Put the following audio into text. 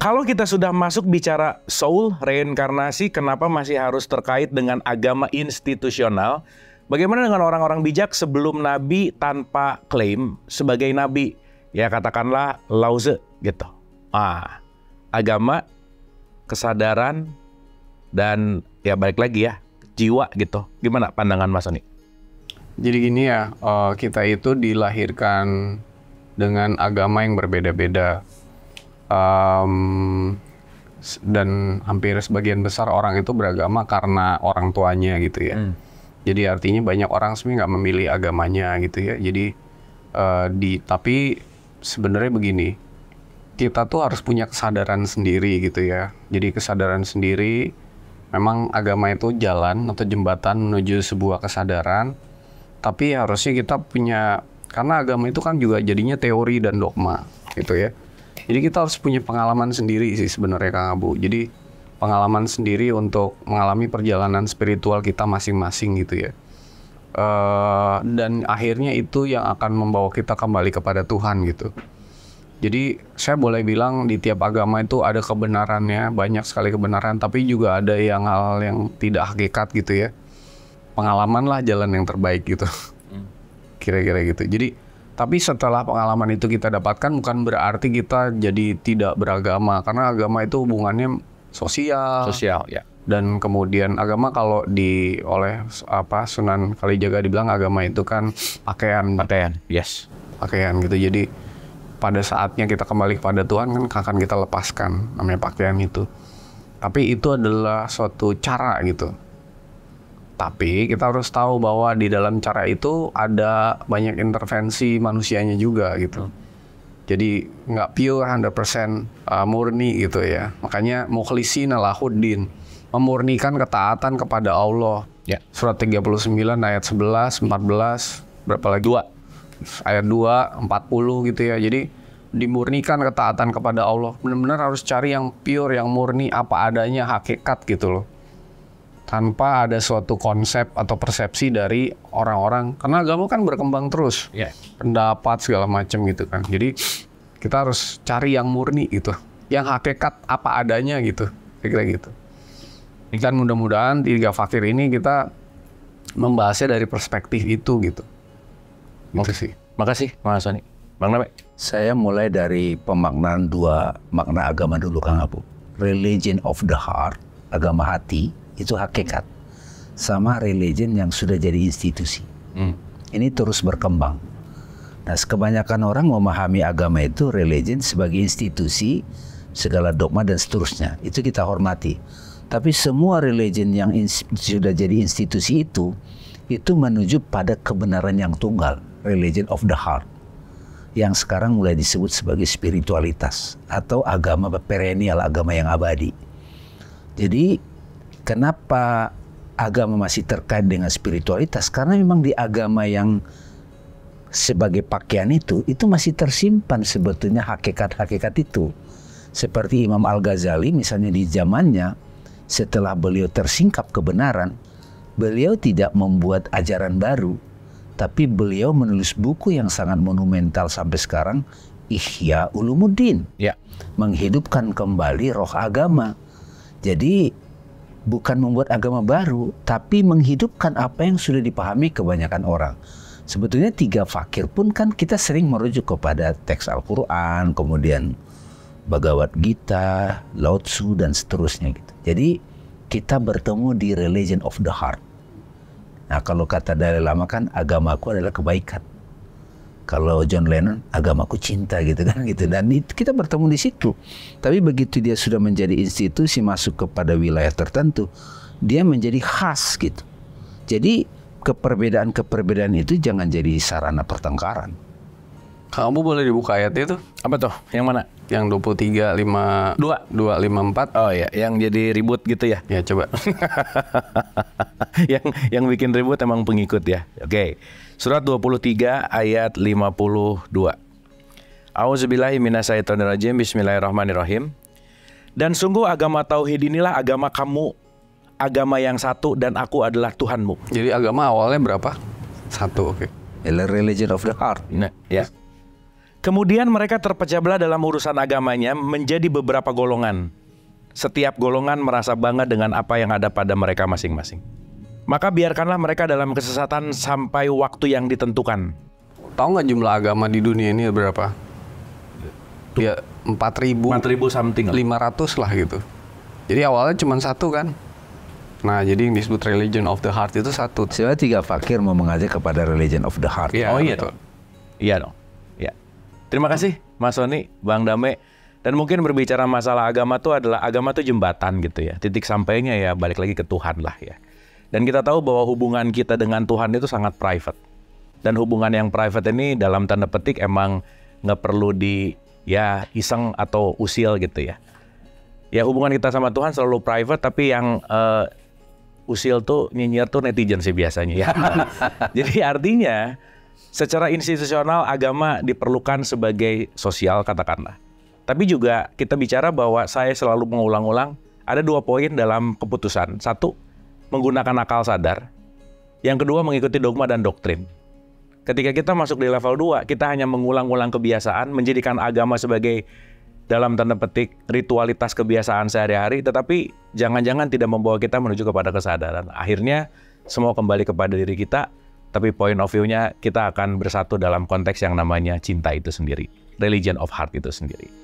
Kalau kita sudah masuk bicara soul reinkarnasi, kenapa masih harus terkait dengan agama institusional? Bagaimana dengan orang-orang bijak sebelum nabi tanpa klaim sebagai nabi? Ya katakanlah Lauze gitu. Ah, agama, kesadaran dan ya balik lagi ya, jiwa gitu. Gimana pandangan Mas Oni? Jadi gini ya, eh, kita itu dilahirkan dengan agama yang berbeda-beda um, dan hampir sebagian besar orang itu beragama karena orang tuanya gitu ya. Hmm. Jadi artinya banyak orang sebenarnya nggak memilih agamanya gitu ya. Jadi uh, di tapi sebenarnya begini, kita tuh harus punya kesadaran sendiri gitu ya. Jadi kesadaran sendiri memang agama itu jalan atau jembatan menuju sebuah kesadaran, tapi harusnya kita punya karena agama itu kan juga jadinya teori dan dogma gitu ya jadi kita harus punya pengalaman sendiri sih sebenarnya Kang Abu. Jadi pengalaman sendiri untuk mengalami perjalanan spiritual kita masing-masing gitu ya. Uh, dan akhirnya itu yang akan membawa kita kembali kepada Tuhan gitu. Jadi saya boleh bilang di tiap agama itu ada kebenarannya, banyak sekali kebenaran, tapi juga ada yang hal yang tidak hakikat gitu ya. Pengalaman lah jalan yang terbaik gitu. Hmm. Kira-kira gitu. Jadi tapi setelah pengalaman itu kita dapatkan bukan berarti kita jadi tidak beragama karena agama itu hubungannya sosial. Sosial, ya. Dan kemudian agama kalau di oleh apa Sunan Kalijaga dibilang agama itu kan pakaian. Pakaian, yes. Pakaian gitu. Jadi pada saatnya kita kembali kepada Tuhan kan akan kita lepaskan namanya pakaian itu. Tapi itu adalah suatu cara gitu tapi kita harus tahu bahwa di dalam cara itu ada banyak intervensi manusianya juga gitu. Jadi nggak pure 100% uh, murni gitu ya. Makanya mukhlisina lahuddin, memurnikan ketaatan kepada Allah. Ya. Surat 39 ayat 11, 14, berapa lagi? Dua. Ayat 2, 40 gitu ya. Jadi dimurnikan ketaatan kepada Allah. Benar-benar harus cari yang pure, yang murni, apa adanya, hakikat gitu loh tanpa ada suatu konsep atau persepsi dari orang-orang karena agama kan berkembang terus yeah. pendapat segala macam gitu kan jadi kita harus cari yang murni gitu yang hakikat apa adanya gitu kira-kira gitu dan mudah-mudahan tiga fakir ini kita membahasnya dari perspektif itu gitu gitu okay. sih makasih Mas Soni Bang Nabe saya mulai dari pemaknaan dua makna agama dulu Kang Abu religion of the heart agama hati itu hakikat sama religion yang sudah jadi institusi. Hmm. Ini terus berkembang. Nah, kebanyakan orang memahami agama itu religion sebagai institusi segala dogma dan seterusnya. Itu kita hormati. Tapi semua religion yang sudah jadi institusi itu itu menuju pada kebenaran yang tunggal, religion of the heart. Yang sekarang mulai disebut sebagai spiritualitas atau agama perennial, agama yang abadi. Jadi Kenapa agama masih terkait dengan spiritualitas? Karena memang di agama yang sebagai pakaian itu, itu masih tersimpan sebetulnya hakikat-hakikat itu. Seperti Imam Al-Ghazali misalnya di zamannya, setelah beliau tersingkap kebenaran, beliau tidak membuat ajaran baru, tapi beliau menulis buku yang sangat monumental sampai sekarang, Ihya Ulumuddin. Ya. Menghidupkan kembali roh agama. Jadi bukan membuat agama baru, tapi menghidupkan apa yang sudah dipahami kebanyakan orang. Sebetulnya tiga fakir pun kan kita sering merujuk kepada teks Al-Quran, kemudian Bhagavad Gita, Lao Tzu, dan seterusnya. Gitu. Jadi kita bertemu di religion of the heart. Nah kalau kata dari Lama kan agamaku adalah kebaikan kalau John Lennon agamaku cinta gitu kan gitu dan kita bertemu di situ tapi begitu dia sudah menjadi institusi masuk kepada wilayah tertentu dia menjadi khas gitu jadi keperbedaan-keperbedaan itu jangan jadi sarana pertengkaran kamu boleh dibuka ayat itu Apa tuh? Yang mana? Yang 23 5 2 empat Oh iya, yang jadi ribut gitu ya. Ya, coba. yang yang bikin ribut emang pengikut ya. Oke. Okay. Surat 23 ayat 52. Auzubillahi minasyaitonirrajim. Bismillahirrahmanirrahim. Dan sungguh agama tauhid inilah agama kamu, agama yang satu dan aku adalah Tuhanmu. Jadi agama awalnya berapa? Satu, oke. Okay. The religion of the heart. Nah, ya. Yeah. Kemudian mereka terpecah belah dalam urusan agamanya menjadi beberapa golongan. Setiap golongan merasa bangga dengan apa yang ada pada mereka masing-masing. Maka biarkanlah mereka dalam kesesatan sampai waktu yang ditentukan. Tahu nggak jumlah agama di dunia ini berapa? Tuh. Ya empat ribu. Empat ribu something. Lima ratus lah gitu. Jadi awalnya cuma satu kan. Nah, jadi yang disebut religion of the heart itu satu. Sebenarnya tiga fakir mau mengajak kepada religion of the heart. Ya, oh iya Iya dong. Terima kasih Mas Sony, Bang Dame. Dan mungkin berbicara masalah agama tuh adalah agama tuh jembatan gitu ya. Titik sampainya ya balik lagi ke Tuhan lah ya. Dan kita tahu bahwa hubungan kita dengan Tuhan itu sangat private. Dan hubungan yang private ini dalam tanda petik emang nggak perlu di ya iseng atau usil gitu ya. Ya hubungan kita sama Tuhan selalu private tapi yang uh, usil tuh nyinyir tuh netizen sih biasanya ya. Jadi artinya secara institusional agama diperlukan sebagai sosial katakanlah. Tapi juga kita bicara bahwa saya selalu mengulang-ulang ada dua poin dalam keputusan. Satu, menggunakan akal sadar. Yang kedua, mengikuti dogma dan doktrin. Ketika kita masuk di level 2, kita hanya mengulang-ulang kebiasaan, menjadikan agama sebagai dalam tanda petik ritualitas kebiasaan sehari-hari, tetapi jangan-jangan tidak membawa kita menuju kepada kesadaran. Akhirnya semua kembali kepada diri kita, tapi point of view-nya kita akan bersatu dalam konteks yang namanya cinta itu sendiri, religion of heart itu sendiri.